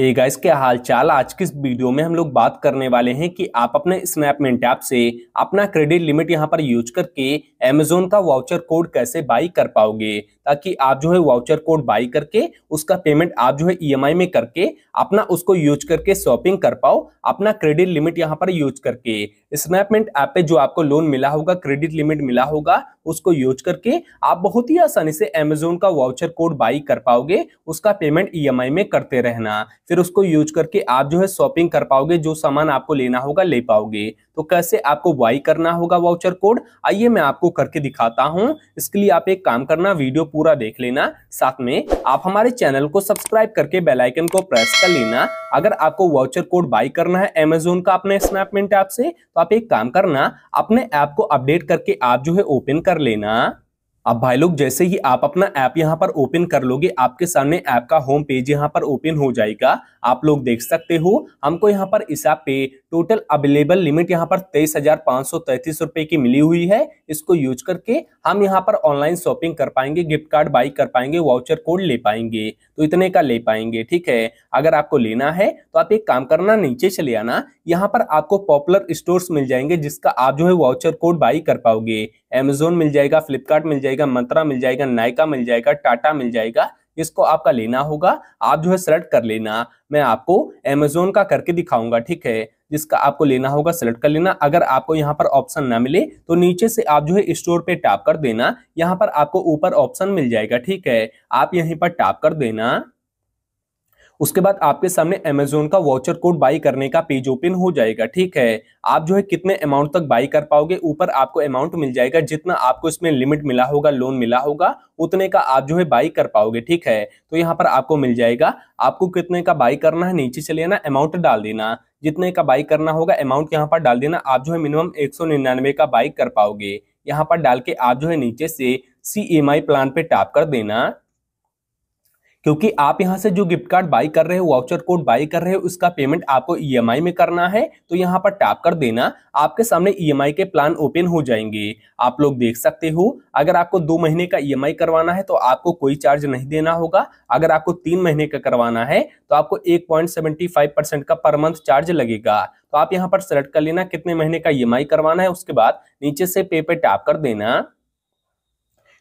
ये गाइस क्या हाल चाल आज की इस वीडियो में हम लोग बात करने वाले हैं कि आप अपने स्नैपमेंट ऐप से अपना क्रेडिट लिमिट यहाँ पर यूज करके अमेजोन का वाउचर कोड कैसे बाई कर पाओगे ताकि आप जो है वाउचर कोड बाई करके उसका पेमेंट आप जो है ई e में करके अपना उसको यूज करके शॉपिंग कर पाओ अपना क्रेडिट लिमिट यहाँ पर यूज करके स्नैपमेंट ऐप पे जो आपको लोन मिला होगा क्रेडिट लिमिट मिला होगा उसको यूज करके आप बहुत ही आसानी से अमेजोन का वाउचर कोड बाई कर पाओगे उसका पेमेंट ई e में करते रहना फिर उसको यूज करके आप जो है शॉपिंग कर पाओगे जो सामान आपको लेना होगा ले पाओगे तो कैसे आपको वाई करना होगा वाउचर कोड आइए मैं आपको करके दिखाता हूँ इसके लिए आप एक काम करना वीडियो पूरा देख लेना साथ में आप हमारे चैनल को सब्सक्राइब करके बेलाइकन को प्रेस कर लेना अगर आपको वाउचर कोड बाई करना है एमेजोन का अपने स्नैपमेंट ऐप से तो आप एक काम करना अपने ऐप को अपडेट करके आप जो है ओपन कर लेना अब भाई लोग जैसे ही आप अपना ऐप यहाँ पर ओपन कर लोगे आपके सामने ऐप का होम पेज यहाँ पर ओपन हो जाएगा आप लोग देख सकते हो हमको यहाँ पर इस ऐप पे टोटल अवेलेबल लिमिट यहाँ पर तेईस हजार पाँच सौ तैतीस रुपए की मिली हुई है इसको यूज करके हम यहाँ पर ऑनलाइन शॉपिंग कर पाएंगे गिफ्ट कार्ड बाई कर पाएंगे वाउचर कोड ले पाएंगे तो इतने का ले पाएंगे ठीक है अगर आपको लेना है तो आप एक काम करना नीचे चले आना यहाँ पर आपको पॉपुलर स्टोर्स मिल जाएंगे जिसका आप जो है वाउचर कोड बाई कर पाओगे अमेजोन मिल जाएगा फ्लिपकार्ट मिल जाएगा मंत्रा मिल जाएगा नायका मिल जाएगा टाटा मिल जाएगा इसको आपका लेना होगा आप जो है सेलेक्ट कर लेना मैं आपको अमेजोन का करके दिखाऊंगा ठीक है जिसका आपको लेना होगा सेलेक्ट कर लेना अगर आपको यहाँ पर ऑप्शन ना मिले तो नीचे से आप जो है स्टोर पे टैप कर देना यहाँ पर आपको ऊपर ऑप्शन मिल जाएगा ठीक है आप यहीं पर टैप कर देना उसके बाद आपके सामने अमेजोन का वाउचर कोड बाई करने का पेज ओपन हो जाएगा ठीक है आप जो है कितने अमाउंट तक बाई कर पाओगे ऊपर आपको अमाउंट मिल जाएगा जितना आपको इसमें लिमिट मिला होगा लोन मिला होगा उतने का आप जो है बाई कर पाओगे ठीक है तो यहाँ पर आपको मिल जाएगा आपको कितने का बाई करना है नीचे चले ना अमाउंट डाल देना जितने का बाई करना होगा अमाउंट यहाँ पर डाल देना आप जो है मिनिमम एक का बाई कर पाओगे यहाँ पर डाल के आप जो है नीचे से सी एम आई प्लान पे टैप कर देना क्योंकि आप यहाँ से जो गिफ्ट कार्ड बाई कर रहे हो वाउचर कोड बाई कर रहे हो उसका पेमेंट आपको ईएमआई e में करना है तो यहाँ पर टैप कर देना आपके सामने ईएमआई e के प्लान ओपन हो जाएंगे आप लोग देख सकते हो अगर आपको दो महीने का ईएमआई e करवाना है तो आपको कोई चार्ज नहीं देना होगा अगर आपको तीन महीने का करवाना है तो आपको एक का पर मंथ चार्ज लगेगा तो आप यहाँ पर सेलेक्ट कर लेना कितने महीने का ई करवाना है उसके बाद नीचे से पे पे टैप कर देना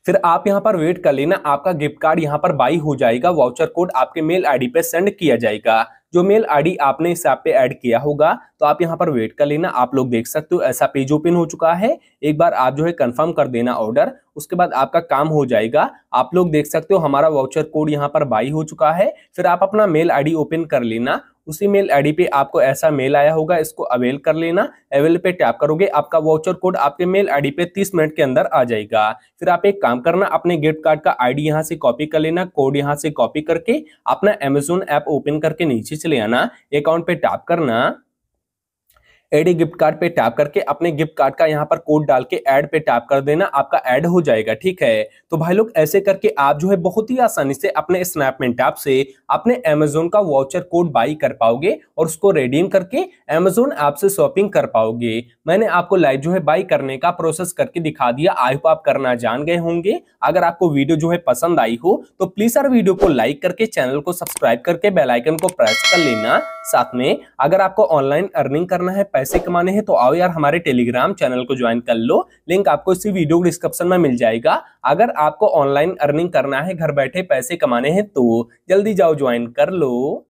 फिर आप यहाँ पर वेट कर लेना आपका गिफ्ट कार्ड यहाँ पर बाई हो जाएगा वाउचर कोड आपके मेल आईडी पे सेंड किया जाएगा जो मेल आईडी आपने इस ऐप पे ऐड किया होगा तो आप यहाँ पर वेट कर लेना आप लोग देख सकते हो ऐसा पेज ओपन हो चुका है एक बार आप जो है कंफर्म कर देना ऑर्डर उसके बाद आपका काम हो जाएगा आप लोग देख सकते हो हमारा वाउचर कोड यहाँ पर बाई हो चुका है फिर आप अपना मेल आईडी ओपन कर लेना उसी मेल आईडी पे आपको ऐसा मेल आया होगा इसको अवेल कर लेना अवेल पे टैप करोगे आपका वाउचर कोड आपके मेल आईडी पे 30 मिनट के अंदर आ जाएगा फिर आप एक काम करना अपने गिफ्ट कार्ड का आईडी यहाँ से कॉपी कर लेना कोड यहाँ से कॉपी करके अपना अमेजोन ऐप ओपन करके नीचे चले आना अकाउंट पे टैप करना एडी गिफ्ट कार्ड पे टैप करके अपने गिफ्ट कार्ड का यहाँ पर कोड डाल के एड पे टैप कर देना आपका एड हो जाएगा ठीक है तो भाई लोग ऐसे करके आप जो है बहुत ही आसानी से अपने स्नैपमेंट ऐप से अपने अमेजोन का वाउचर कोड बाई कर पाओगे और उसको रेडीम करके अमेजोन ऐप से शॉपिंग कर पाओगे मैंने आपको लाइव जो है बाई करने का प्रोसेस करके दिखा दिया आई होप आप करना जान गए होंगे अगर आपको वीडियो जो है पसंद आई हो तो प्लीज सर वीडियो को लाइक करके चैनल को सब्सक्राइब करके बेलाइकन को प्रेस कर लेना साथ में अगर आपको ऑनलाइन अर्निंग करना है पैसे कमाने हैं तो आओ यार हमारे टेलीग्राम चैनल को ज्वाइन कर लो लिंक आपको इसी वीडियो के डिस्क्रिप्शन में मिल जाएगा अगर आपको ऑनलाइन अर्निंग करना है घर बैठे पैसे कमाने हैं तो जल्दी जाओ ज्वाइन कर लो